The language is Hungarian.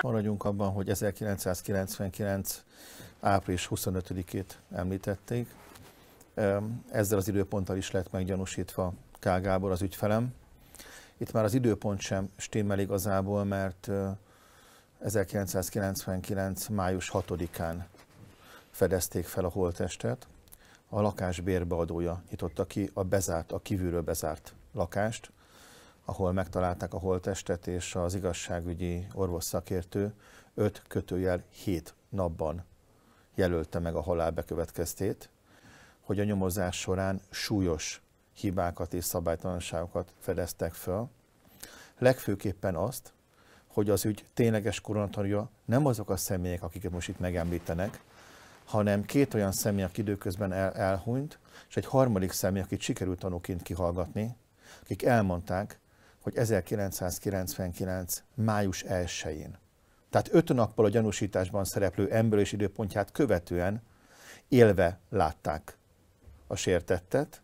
Maradjunk abban, hogy 1999. április 25-ét említették. Ezzel az időponttal is lett meggyanúsítva K. Gábor, az ügyfelem. Itt már az időpont sem stimmel igazából, mert 1999. május 6-án fedezték fel a holttestet. A lakás bérbeadója nyitotta ki a bezárt, a kívülről bezárt lakást, ahol megtalálták a holttestet, és az igazságügyi orvos szakértő 5 kötőjel 7 napban jelölte meg a halál bekövetkeztét, hogy a nyomozás során súlyos hibákat és szabálytalanságokat fedeztek fel, legfőképpen azt, hogy az ügy tényleges koronatarja nem azok a személyek, akiket most itt megemlítenek, hanem két olyan személy, aki időközben el, elhunyt, és egy harmadik személy, akit sikerült tanúként kihallgatni, akik elmondták, hogy 1999. május 1-én, tehát öt nappal a gyanúsításban szereplő emberölés időpontját követően élve látták a sértettet,